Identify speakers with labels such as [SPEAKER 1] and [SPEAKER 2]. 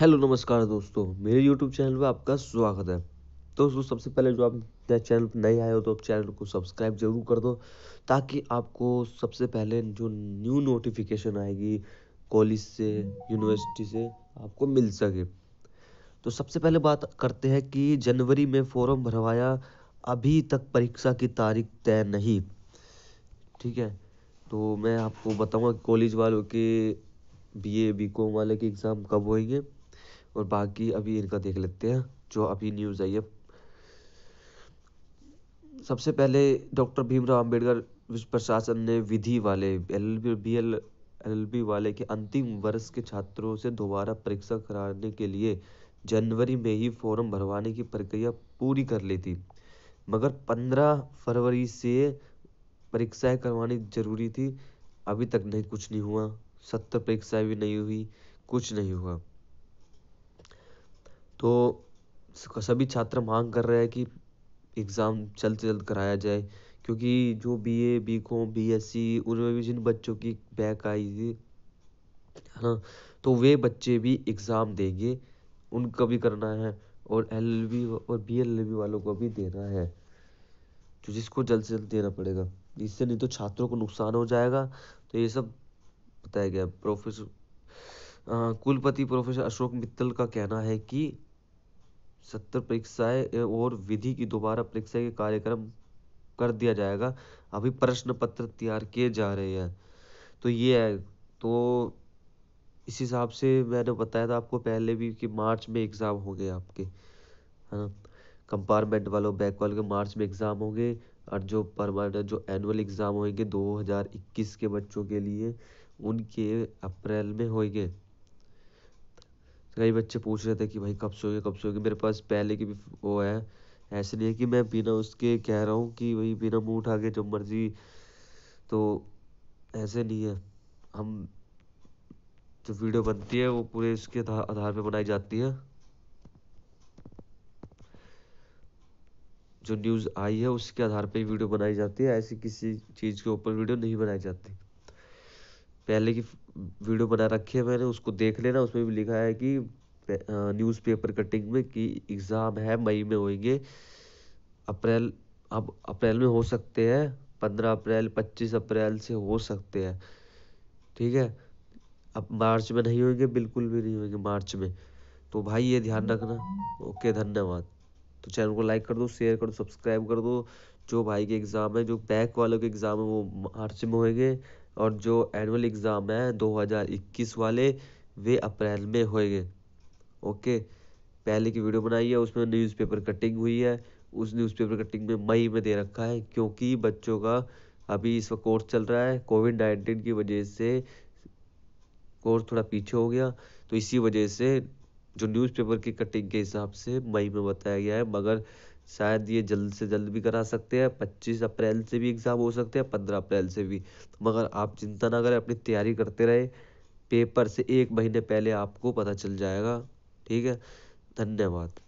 [SPEAKER 1] hello नमस्कार दोस्तों मेरे यूट्यूब चैनल में आपका स्वागत है तो दोस्तों सबसे पहले जो आप चैनल पर नए आए हो तो आप चैनल को सब्सक्राइब जरूर कर दो ताकि आपको सबसे पहले जो न्यू नोटिफिकेशन आएगी कॉलेज से यूनिवर्सिटी से आपको मिल सके तो सबसे पहले बात करते हैं कि जनवरी में फॉर्म भरवाया अभी तक परीक्षा की तारीख तय नहीं ठीक है तो मैं आपको बताऊंगा कॉलेज वालों के बी कॉम वाले के एग्ज़ाम कब होएंगे और बाकी अभी इनका देख लेते हैं जो अभी न्यूज़ आई है सबसे पहले डॉक्टर भीमराव अंबेडकर विश्व प्रशासन ने विधि वाले L B L L B वाले के अंतिम वर्ष के छात्रों से दोबारा परीक्षा कराने के लिए जनवरी में ही फॉर्म भरवाने की प्रक्रिया पूरी कर ली थी मगर 15 फरवरी से परीक्षाएं करवानी जरूरी थी अभी तक नहीं कुछ नहीं हुआ सत्तर परीक्षाएं भी नहीं हुई कुछ नहीं हुआ तो सभी छात्र मांग कर रहे हैं कि एग्ज़ाम जल्द से जल्द कराया जाए क्योंकि जो B A B com B S C उनमें भी जिन बच्चों की बैक आई थी है ना तो वे बच्चे भी एग्ज़ाम देंगे उनका भी करना है और एल एल बी और बी एल एल बी वालों को भी देना है तो जिसको जल्द से जल्द देना पड़ेगा इससे नहीं तो छात्रों को नुकसान हो जाएगा तो ये सब बताया गया प्रोफेसर कुलपति प्रोफेसर अशोक मित्तल का कहना है कि सत्तर परीक्षाएं और विधि की दोबारा परीक्षा के कार्यक्रम कर दिया जाएगा अभी प्रश्न पत्र तैयार किए जा रहे हैं तो ये है तो इस हिसाब से मैंने बताया था आपको पहले भी कि मार्च में एग्ज़ाम होंगे आपके है ना कंपार्टमेंट वालों बैक वालों के मार्च में एग्ज़ाम होंगे और जो परमानेंट जो एनुअल एग्ज़ाम होंगे 2021 के बच्चों के लिए उनके अप्रैल में होंगे कई बच्चे पूछ रहे थे कि भाई कब सोएंगे कब सोएंगे मेरे पास पहले की भी वो है ऐसे नहीं है कि मैं बिना उसके कह रहा हूँ कि भाई बिना मुँह उठा के जब मर्जी तो ऐसे नहीं है हम जो वीडियो बनती है वो पूरे इसके आधार पर बनाई जाती है जो न्यूज़ आई है उसके आधार पर ही वीडियो बनाई जाती है ऐसी किसी चीज़ के ऊपर वीडियो नहीं बनाई जाती पहले की वीडियो बना रखी है मैंने उसको देख लेना उसमें भी लिखा है कि न्यूज़पेपर कटिंग में कि एग्ज़ाम है मई में होंगे अप्रैल अब अप्रैल में हो सकते हैं पंद्रह अप्रैल पच्चीस अप्रैल से हो सकते हैं ठीक है अब मार्च में नहीं होंगे बिल्कुल भी नहीं होंगे मार्च में तो भाई ये ध्यान रखना ओके धन्यवाद तो चैनल को लाइक कर दो शेयर कर दो सब्सक्राइब कर दो जो भाई के एग्ज़ाम है जो पैक वालों के एग्ज़ाम है वो मार्च में होंगे और जो एनुअल एग्ज़ाम है 2021 वाले वे अप्रैल में होएंगे ओके पहले की वीडियो बनाई है उसमें न्यूज़पेपर कटिंग हुई है उस न्यूज़पेपर कटिंग में मई में दे रखा है क्योंकि बच्चों का अभी इस वक्त कोर्स चल रहा है कोविड नाइन्टीन की वजह से कोर्स थोड़ा पीछे हो गया तो इसी वजह से जो न्यूज़पेपर की कटिंग के हिसाब से मई में बताया गया है मगर शायद ये जल्द से जल्द भी करा सकते हैं पच्चीस अप्रैल से भी एग्ज़ाम हो सकते हैं पंद्रह अप्रैल से भी तो मगर आप चिंता ना करें अपनी तैयारी करते रहे पेपर से एक महीने पहले आपको पता चल जाएगा ठीक है धन्यवाद